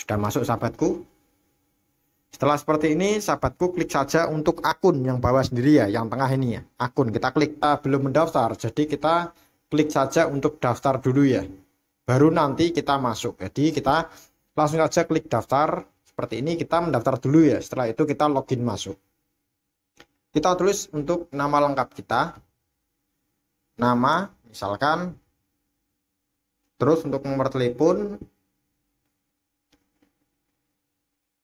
Sudah masuk sahabatku? Setelah seperti ini, sahabatku klik saja untuk akun yang bawah sendiri ya, yang tengah ini ya. Akun kita klik kita eh, belum mendaftar, jadi kita klik saja untuk daftar dulu ya. Baru nanti kita masuk. Jadi kita langsung saja klik daftar. Seperti ini kita mendaftar dulu ya. Setelah itu kita login masuk. Kita tulis untuk nama lengkap kita. Nama misalkan terus untuk nomor telepon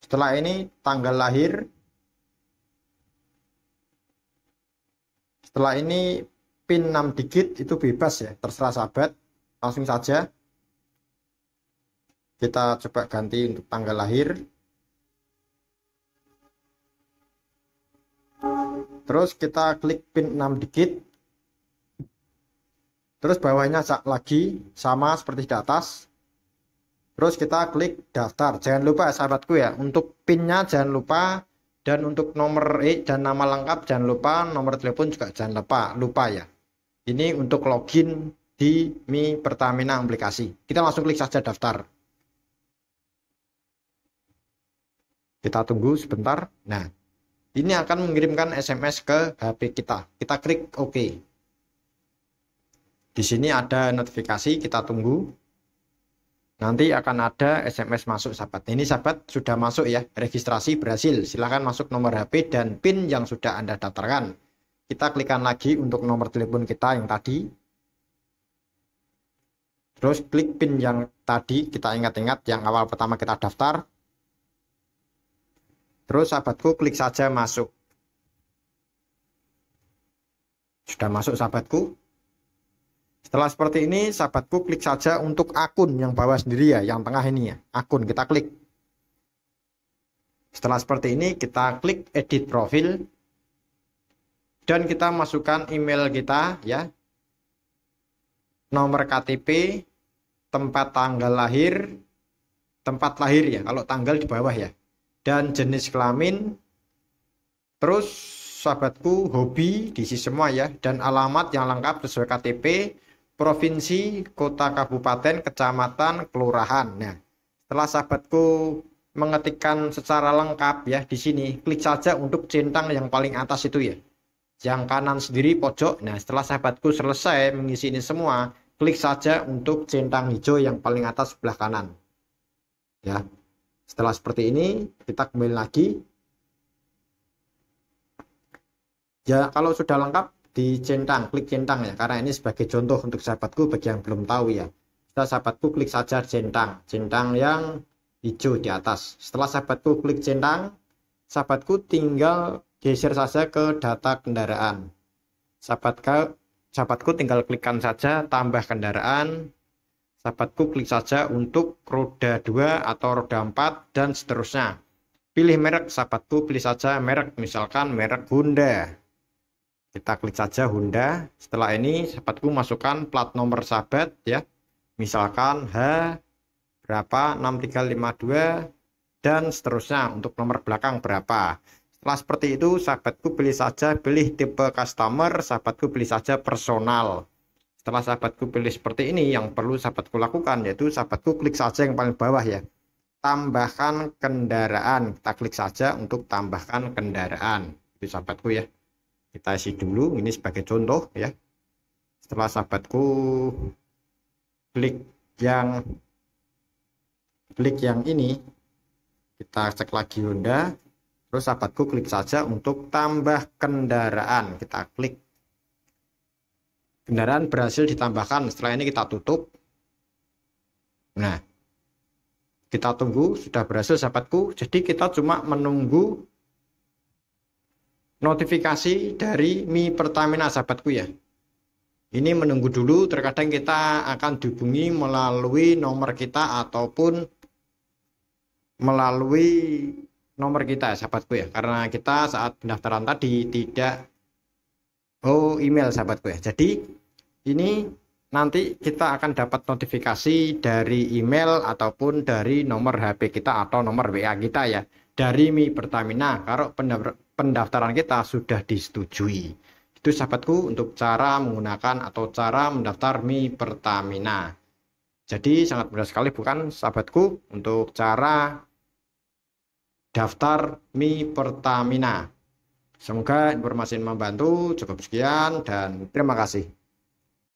Setelah ini tanggal lahir. Setelah ini pin 6 digit itu bebas ya, terserah sahabat. Langsung saja. Kita coba ganti untuk tanggal lahir. Terus kita klik pin 6 digit. Terus bawahnya lagi sama seperti di atas. Terus kita klik daftar. Jangan lupa sahabatku ya, untuk pinnya jangan lupa dan untuk nomor E dan nama lengkap jangan lupa, nomor telepon juga jangan lupa, lupa ya. Ini untuk login di Mi Pertamina aplikasi. Kita langsung klik saja daftar. Kita tunggu sebentar. Nah, ini akan mengirimkan SMS ke HP kita. Kita klik OK. Di sini ada notifikasi, kita tunggu. Nanti akan ada SMS masuk sahabat. Ini sahabat sudah masuk ya, registrasi berhasil. Silahkan masuk nomor HP dan PIN yang sudah Anda daftarkan. Kita klikkan lagi untuk nomor telepon kita yang tadi. Terus klik PIN yang tadi, kita ingat-ingat yang awal pertama kita daftar. Terus sahabatku klik saja masuk. Sudah masuk sahabatku. Setelah seperti ini, sahabatku klik saja untuk akun yang bawah sendiri ya, yang tengah ini ya. Akun kita klik. Setelah seperti ini, kita klik edit profil dan kita masukkan email kita ya. Nomor KTP, tempat tanggal lahir, tempat lahir ya, kalau tanggal di bawah ya. Dan jenis kelamin. Terus sahabatku hobi diisi semua ya dan alamat yang lengkap sesuai KTP provinsi, kota, kabupaten, kecamatan, kelurahan. Nah, setelah sahabatku mengetikkan secara lengkap ya di sini, klik saja untuk centang yang paling atas itu ya. Yang kanan sendiri pojok. Nah, setelah sahabatku selesai mengisi ini semua, klik saja untuk centang hijau yang paling atas sebelah kanan. Ya. Setelah seperti ini, kita kembali lagi. Ya, kalau sudah lengkap, di centang, klik centang ya, karena ini sebagai contoh untuk sahabatku bagi yang belum tahu ya. Kita sahabatku klik saja centang, centang yang hijau di atas. Setelah sahabatku klik centang, sahabatku tinggal geser saja ke data kendaraan. Sahabatku, sahabatku tinggal klikkan saja tambah kendaraan. Sahabatku klik saja untuk roda 2 atau roda 4 dan seterusnya. Pilih merek sahabatku, pilih saja merek, misalkan merek Honda kita klik saja Honda setelah ini sahabatku masukkan plat nomor sahabat ya misalkan H berapa 6352 dan seterusnya untuk nomor belakang berapa setelah seperti itu sahabatku pilih saja pilih tipe customer sahabatku pilih saja personal setelah sahabatku pilih seperti ini yang perlu sahabatku lakukan yaitu sahabatku klik saja yang paling bawah ya tambahkan kendaraan kita klik saja untuk tambahkan kendaraan itu sahabatku ya kita isi dulu ini sebagai contoh ya setelah sahabatku klik yang klik yang ini kita cek lagi Honda terus sahabatku klik saja untuk tambah kendaraan kita klik kendaraan berhasil ditambahkan setelah ini kita tutup nah kita tunggu sudah berhasil sahabatku jadi kita cuma menunggu notifikasi dari Mi Pertamina sahabatku ya. Ini menunggu dulu, terkadang kita akan dihubungi melalui nomor kita ataupun melalui nomor kita sahabatku ya. Karena kita saat pendaftaran tadi tidak oh email sahabatku ya. Jadi ini nanti kita akan dapat notifikasi dari email ataupun dari nomor HP kita atau nomor WA kita ya dari Mi Pertamina. Kalau pendaftaran kita sudah disetujui. Itu sahabatku untuk cara menggunakan atau cara mendaftar Mi Pertamina. Jadi sangat mudah sekali bukan sahabatku untuk cara daftar Mi Pertamina. Semoga informasi ini membantu. Cukup sekian dan terima kasih.